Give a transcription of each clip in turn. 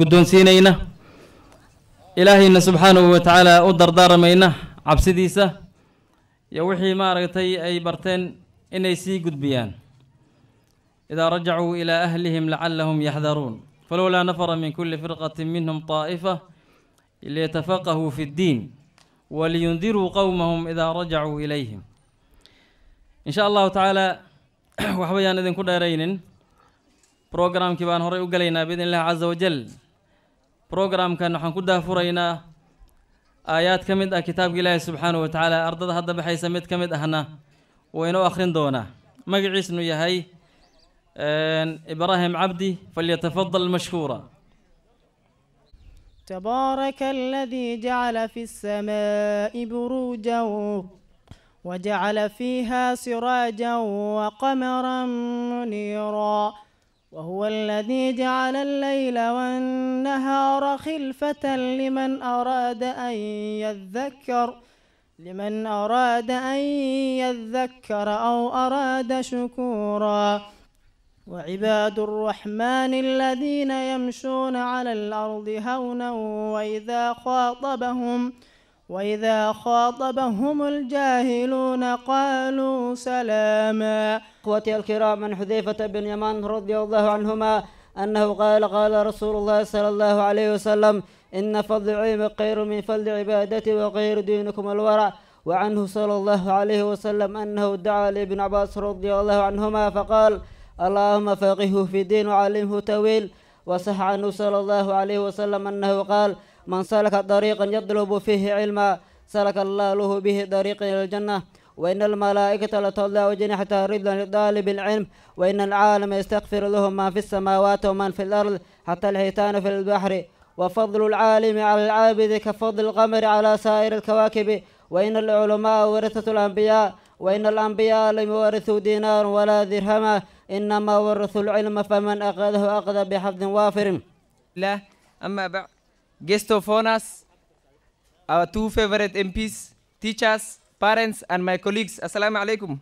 قدون سينينا إلهينا سبحانه وتعالى أدر دار مينا عبسديسة يوحي ما رغتي أي برتين إن يسي قد بيان إذا رجعوا إلى أهلهم لعلهم يحذرون فلولا نفر من كل فرقة منهم طائفة ليتفقهوا في الدين ولينذروا قومهم إذا رجعوا إليهم إن شاء الله تعالى وحبيان إذن كل رين بروغرام كبان هوري أقلينا بإذن الله عز وجل برنامج كان نحن كده فرينا آيات كمد كتاب الله سبحانه وتعالى أرض هذا بحي سميت كمد أهنا وينو آخرين دونا ما قعيس إنه يهاي إبراهيم عبدي فليتفضل المشكورة تبارك الذي جعل في السماء بروجا وجعل فيها سراجا وقمرا منيرا وهو الذي جعل الليل والنهار خلفة لمن أراد أن يذكر لمن أراد أن يذكر أو أراد شكورا وعباد الرحمن الذين يمشون على الأرض هونا وإذا خاطبهم ۖ وإذا خاطبهم الجاهلون قالوا سلاما إخوتي الكرام عن حذيفة بن يمان رضي الله عنهما أنه قال قال رسول الله صلى الله عليه وسلم إن فضل العلم خير من فضل عبادتي وغير دينكم الورع وعنه صلى الله عليه وسلم أنه دعا لابن عباس رضي الله عنهما فقال اللهم فقهه في الدين وعلمه تأويل وصح عنه صلى الله عليه وسلم أنه قال من سلك طريقا يطلب فيه علما سلك الله له به طريق إلى الجنة وإن الملائكة لتضع أجنحتها رضا لطالب العلم وإن العالم يستغفر لهم ما في السماوات ومن في الأرض حتى الحيتان في البحر وفضل العالم على العابد كفضل القمر على سائر الكواكب وإن العلماء ورثة الأنبياء وإن الأنبياء لم يورثوا دينار ولا درهما إنما ورثوا العلم فمن أخذه أخذ بحظ وافر لا أما بعد guest of honors, our two favorite MPs, teachers, parents, and my colleagues. Assalamu alaikum.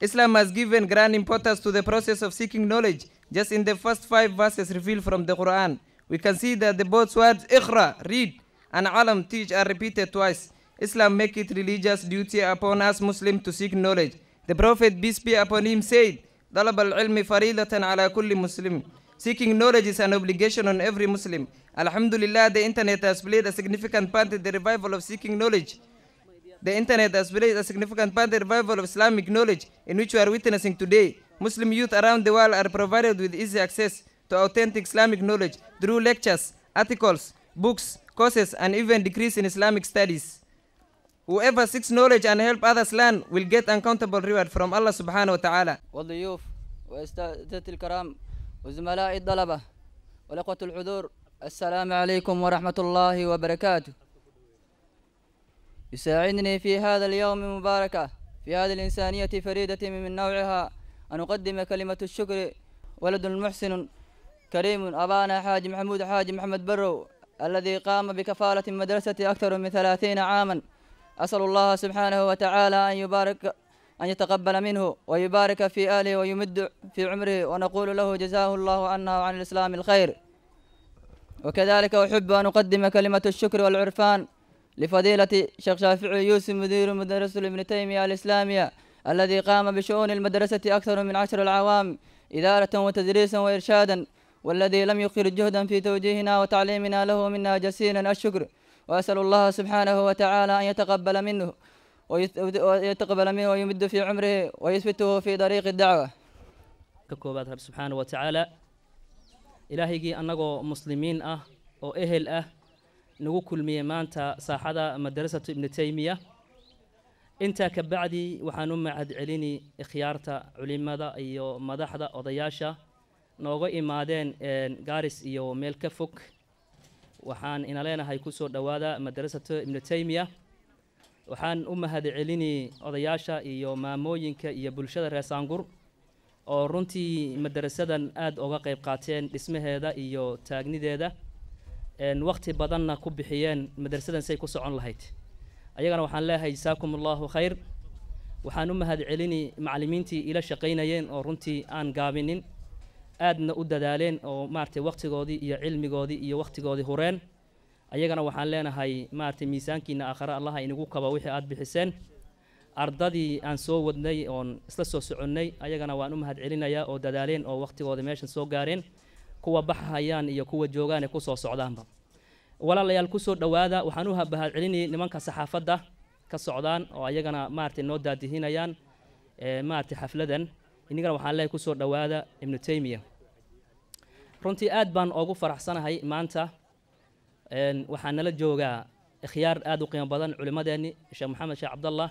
Islam has given grand importance to the process of seeking knowledge. Just in the first five verses revealed from the Quran, we can see that the both words ikhra, read, and alam, teach are repeated twice. Islam make it religious duty upon us Muslims to seek knowledge. The Prophet, peace be upon him, said, طلب العلم فريضة على كل مسلم Seeking knowledge is an obligation on every Muslim. Alhamdulillah, the internet has played a significant part in the revival of seeking knowledge. The internet has played a significant part in the revival of Islamic knowledge, in which we are witnessing today. Muslim youth around the world are provided with easy access to authentic Islamic knowledge through lectures, articles, books, courses, and even degrees in Islamic studies. Whoever seeks knowledge and help others learn will get uncountable reward from Allah subhanahu wa ta'ala. وزملاء الطلبة والأخوة الحضور السلام عليكم ورحمة الله وبركاته يساعدني في هذا اليوم المباركة في هذه الإنسانية فريدة من نوعها أن أقدم كلمة الشكر ولد محسن كريم أبانا حاج محمود حاج محمد برو الذي قام بكفالة مدرسة أكثر من ثلاثين عاما أسأل الله سبحانه وتعالى أن يبارك أن يتقبل منه ويبارك في آله ويمد في عمره ونقول له جزاه الله عنا وعن الإسلام الخير وكذلك أحب أن أقدم كلمة الشكر والعرفان لفضيلة شيخ شافعي يوسف مدير مدرسة ابن تيمية الإسلامية الذي قام بشؤون المدرسة أكثر من عشر العوام إدارة وتدريسا وإرشادا والذي لم يقر جهدا في توجيهنا وتعليمنا له منا جسيرا الشكر وأسأل الله سبحانه وتعالى أن يتقبل منه ويتقبل منه ويمد في عمره ويثبته في طريق الدعوة ككوبات رب سبحانه وتعالى إلهي أنغو مسلمين أه أو إهل أه نغو كل ميمانتا ساحة مدرسة ابن تيمية انت كبعدي waxaan u mahad celini ikhyaarta culimada iyo madaxda odayaasha nooga imaadeen gaaris iyo meel ka fog waxaan ina leenahay kusoo dhowaada madrasatu ibnu waxaan u mahadcelini odayaasha iyo maamooyinka iyo bulshada reer saangur oo runtii madarasadan aada oga qayb qaateen dhismaheeda iyo taagnideeda wakhti badanna ku bixiyeen madarasadan say ku socon lahayd ayagana waxaan leeyahay jasaakum allahu khayr waxaan u mahadcelini macalimiintii ila shaqaynayeen oo runtii aan gaabinin aadna u dadaaleen oo maaratay wakhtigoodii iyo cilmigoodii iyo wakhtigoodii hureen ayagana waxaan leenahay maaragtay miisaankiina aakhare allaha inagu kaba wixii aada bixiseen ardadii aan soo wadnay oon isla soo soconnay ayagana waan u mahad celinayaa oo dadaaleen oo wakhtigooda meeshan soo gaareen kuwa baxhayaan iyo kuwa joogaane ku soo socdaanba walaalayaal kusoo dhowaada waxaan u mahad celinayay nimanka saxaafadda ka socdaan oo ayagana maaragtay noo daadihinayaan maaragtay xafladan inigana waxaan leehay kusoo dhowaada ibnu taymiya runtii aad baan oogu faraxsanahay maanta waxaa nala joogaa ikhyaar aad u qiimo badan culimmadeeni sheekh maxamed sheekh cabdallah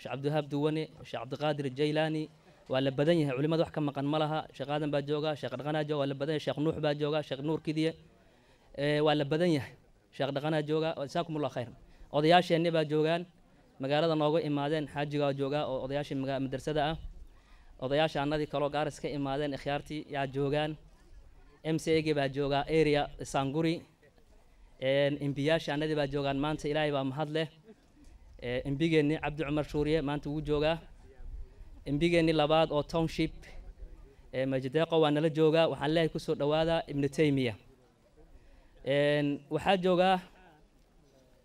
sheekh cabdiwahaab duwane sheekh cabdiqaadir jaylaani waa la badan yahay culimada wax ka maqan ma laha sheekh aadan baa jooga sheekh dhaqanaa jooga waa la badan yahay sheekh nuux baa jooga sheekh nuur kidiye waa la badan yahay sheekh dhaqanaa jooga jazaakum allah khayran odayaasheenni baa joogaan magaalada nooga imaadeen xaajigaa joogaa oo odayaashii madrasada ah odayaasha annadii kaloo gaaris ka imaadeen ikhyaartii yaa joogaan m c g baa joogaa area sanguri embiyaasha anadii baa joogaan maanta ilaahay baa mahad leh cabdi cumar shuuriye maanta wuu joogaa embigeennii labaad oo township majideeqo waa nala joogaa waxaan leehay kusoo dhawaada ibnu taymiya waxaa joogaa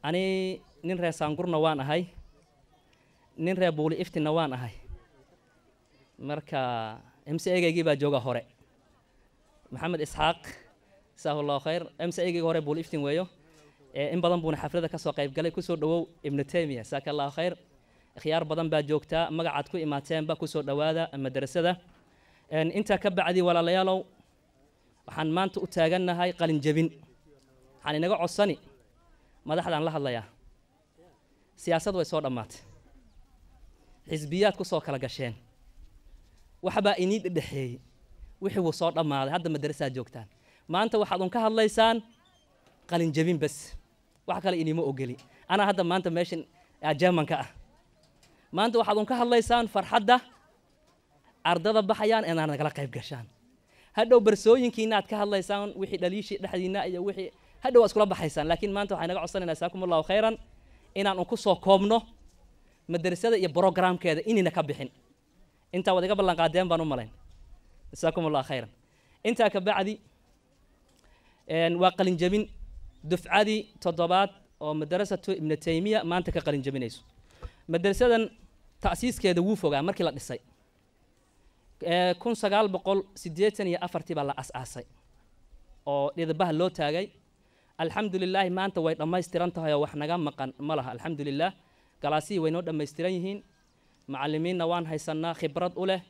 ani nin reer saangurna waan ahay nin reer buuli iftinna waan ahay marka mc egeygii baa jooga hore maxamed isxaaq jazahu allah khayr m c hore buul iftin weeyo in badan buuna xaflada kasoo soo kusoo dhowow ibnu taymiya jasaaka khayr ikhyaar badan baa joogtaa magacaad ku imaateenba kusoo dhowaada madrasada intaa ka bacdi walaalayaalow waxaan maanta u taagannahay qalinjebin waxaan inaga codsani madaxdaan la hadlayaa siyaasad way soo dhammaatay xisbiyaad ku soo kala gasheen waxbaa inii dhedhexeeyey wixii wuu soo dhammaaday hadda madrasaad joogtaan maanta waxaad un ka hadlaysaan qalin jabin bas wax kale inima ogeli anaa hadda maanta meeshan germanka ah maanta waxaad un ka hadlaysaan farxadda ardada baxayaan inaad nagala qayb gashaan hadhow barsooyinkii inaad ka hadlaysaan wixii dhaliishii dhexdiina iyo wixii hadhow waa iskula baxaysaan laakiin maanta waxay naga codsanayna jazaakum allahu khayran inaan un ku soo koobno madrasada iyo brogramkeeda inayna ka bixin intaa waad iga ballanqaadeen baan u malayn jazaakum allahu khayran intaa ka bacdi waa qalinjabin dufcadii toddobaad oo madrasatu ibnu taymiya maanta ka qalinjabinayso jabinayso madrasadan ta'siiskeeda wuu fogaa markii la dhisay kun sagaal boqol siddeetan iyo afartii baa la as-aasay oo dhidabaha loo taagay alxamdu lilaahi maanta way dhammaystiran tahay oo wax naga maqan ma laha alxamdu lilah galaasihii waynoo dhammaystiran yihiin macalimiinna waan haysannaa khibrad u leh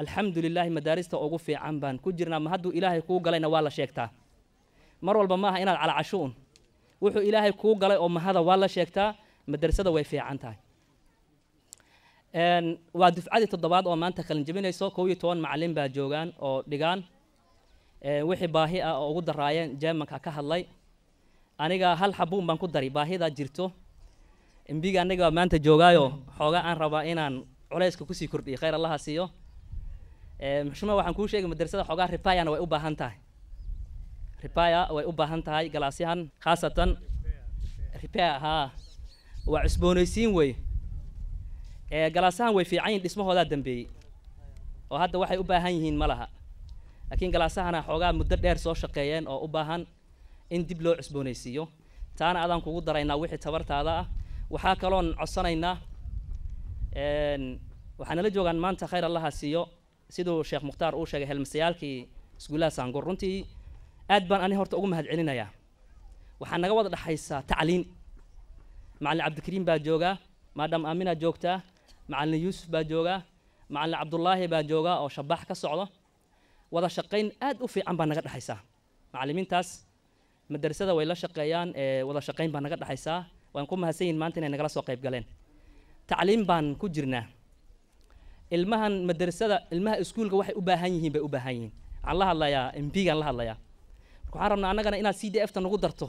alxamdu lilaahi madaarista ugu fiican baan ku jirnaa ma hadduu ilaahay kuu galayna waa la sheegtaa mar walba maaha inaad calacashuun wuxuu ilaahay kuu galay oo mahada waa la sheegtaa madrasada way fiican tahay waa dufcadii toddobaad oo maanta kalin kow iyo toban macalin baa joogaan oo dhigaan wixii baahi ah oo ugu daraayeen jermanka ka hadlay aniga hal xabuun baan ku dari baahidaa jirto imbiga anaga maanta joogaayo xoogaa aan rabaa inaan culeyska kusii kordhiyo khayr allaha siiyo muxshuma waxaan kuu sheegay madrasada xoogaa rifaayana way u baahan tahay ribaya ah, way u baahan tahay galaasyahan khaasatan ribaya ah. haa waa cusboonaysiin wey galaasahan way fiican yihin dhismahoodaa dambeeyey oo hadda waxay u baahan yihiin ma laha laakiin galaasahana xoogaa muddo dheer soo shaqeeyeen oo u baahan in dib loo cusboonaysiiyo taana adaan kugu daraynaa wixii tabartaada ah waxaa kaloon codsanaynaa waxaa nala joogaan maanta khayr allaha siiyo siduu sheekh mukhtaar uu sheegay helmasayaalkii iskuullaha saangur runtii aad baan ani horta ugu mahad celinayaa waxaa naga wada dhexaysaa tacliin macallin cabdikariim baa joogaa maadam aamina joogtaa macalin yuusuf baa joogaa macalin cabdulaahi baa joogaa oo shabaax ka socdo wada shaqayn aad u fiican baa naga dhexaysaa macallimiintaas madrasada way la shaqeeyaan wada shaqayn baa naga dhexaysaa waan ku mahadsan yihin maanta inay nagala soo qayb galeen tacliim baan ku jirnaa ilmahan madrasada ilmaha iskuulka waxay u baahan yihiin bay u baahan yihiin waxaan la hadlayaa mbigaan la hadlayaa waxaan rabnaa annagana inaad c d f ta nagu darto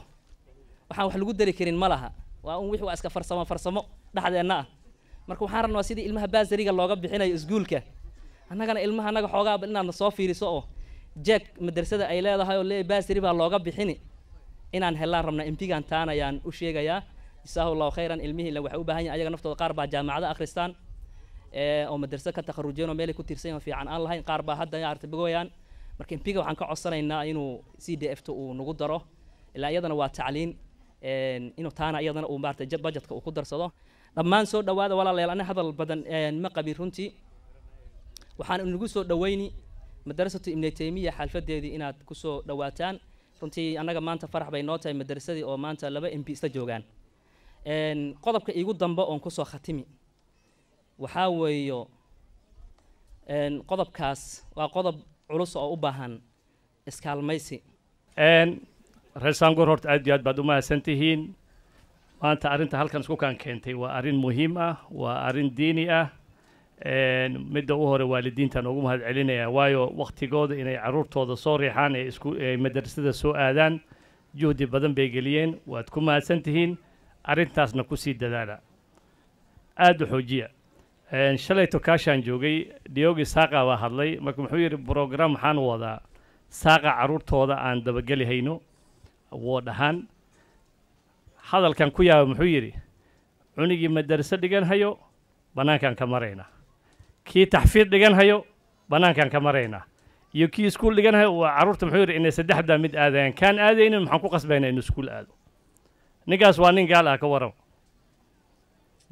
waxaan wax lagu dari karin ma laha waa un wix waa iska farsamo farsamo dhexdeenna ah marka waxaan rabnaa sidii ilmaha baasariga looga bixinayo iskuulka annagana ilmaha annaga xoogaaba inaadna soo fiiriso oo jeeg madrasada ay leedahay oo leey baasari baa looga bixini inaan hellaan rabnaa embigaan taanayaan u sheegayaa jasahu allahu khayran ilmihii waxay u baahan yahin ayaga naftooda qaar baa jaamacada akhristaan oo madraso ka takharujeen oo meelay ku tirsan yahin fiican aan lahayn qaar baa hadda artabogoyaan marka impiga waxaan ka codsanaynaa inuu c d f ta uu nagu daro ilaa iyadana waa tacliin inuu taana iyadana uu maarata budgetka uu ku darsado dhammaan soo dhowaada walaalayaal ana hadal badan ma qabin runtii waxaan inagu soo dhoweyni madarasatu ibni taymiya xaalfadeedii inaad kusoo dhawaataan runtii annaga maanta farax bay noo tahay madarasadii oo maanta laba m b isla joogaan qodobka iigu dambe oon kusoo khatimi waxaa weeyo qodobkaas waa qodob culus oo u baahan iskaalmaysi reer saangoor horta aad iyo aad baad u mahadsan tihiin maanta arrinta halkan isku kaan keentay waa arrin muhiim ah waa arrin diini ah midda u hore waalidiintaan ugu mahad celinaya waayo waktigooda inay caruurtooda soo riixaan ee isku madrasada soo aadaan juhdi badan bay geliyeen waad ku mahadsan tihiin arrintaasna ku sii dadaala aada u xoojiya shalayto kaashaan joogay diogi saaqa baa hadlay marka muxuu yidhi brogram maxaan wadaa saaqa caruurtooda aan dabageli hayno woodhahaan hadalkan ku yaaba muxuu yidhi cunigii madarase dhigan hayo bannaankaan ka maraynaa kii taxfiid dhigan hayo bannaankaan ka maraynaa iyo kii iskuul dhigan hayo waa carruurta muxuu yidhi inay saddexdaa mid aadayaan kaan aadaynin maxaan ku qasbayna inuu iskuul aado ninkaas waa nin gaal ah ka warran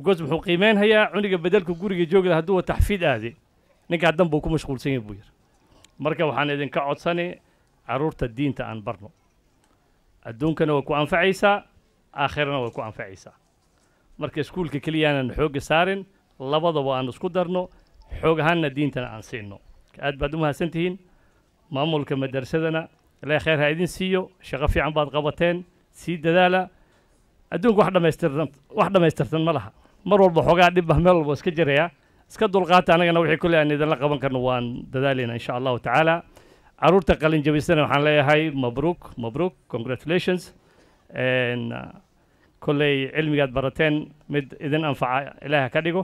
goos muxuu qiimeynhayaa cuniga bedelka guriga joogda hadduu taxfiid aade ninka haddan buu ku mashquulsan yahy buu yidhi marka waxaan idinka codsanay caruurta diinta aan barno adduunkana way ku anfacaysaa aakhirana way ku anfacaysaa marka iskuulka keliyaanaan xoogga saarin labadaba aan isku darno xoog ahaanna diintana aan siinno aad baad u mahadsan tihiin maamulka madarsadana ilaahi khayr ha idin siiyo shaqo fiican baad qabateen sii dadaala adduunka wax dhammaystirtan wax dhammaystirtan ma laha mar walba xoogaa dhibbah meel walba iska jiraya iska dulqaata annagana wixii kule aan idinla qaban karno waan dadaalayna insha allahu tacaala caruurta qalin jabisana waxaan leeyahay mabruuk mabruuk congratulations kolley cilmigaad barateen mid idin anfaca ilaaha ka dhigo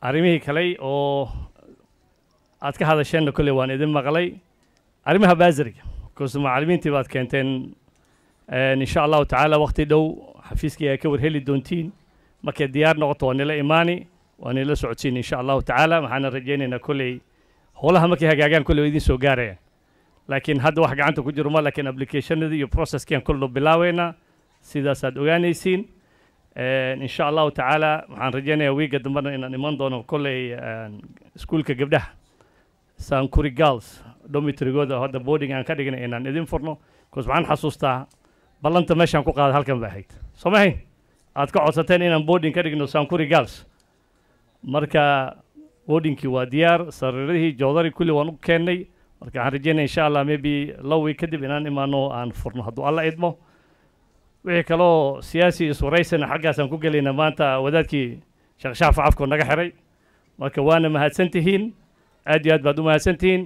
arrimihii kale oo aad ka hadasheenna kolley waan idin maqlay arrimaha baasariga because macallimiintii baad keenteen insha allahu tacaala waqti dhow xafiiskayga ka warheli doontiin markay diyaar noqoto waa nila imaani waa nila socodsiin insha allahu tacaala waxaana rajaynaynaa kolley howlaha markay hagaagaan kolley waa soo gaaraya laakiin hadda wax gacanta ku jirma laakiin applicationadii iyo processkian kollno bilaaweynaa sidaasaad ogaanaysiin insha allahu tacaala waxaan rajaynayaa wiiga dambena inaan iman doono kolley iskuulka gabdhaha sankuri girls dormitorygooda hadda boarding aan ka dhigna inaan idin furno waxaan xasuustaa ballanta meeshaan ku qaada halkan bay ahayd soo ma aad ka codsateen inaan boodin ka dhigno sankuri gals marka boodinkii waa diyaar sariiradii joodari kulli waan u keennay marka waxaan rajeynaya insha allah maybe lowi kadib inaan imaano aan furno hadduu alla idmo wixii kaloo siyaasi iswaraysana xaggaasaan ku gelayna maanta wadaadkii sheekh shaafa afkoo naga xiray marka waana mahadsan tihiin aad iyo aad baad u mahadsan tihiin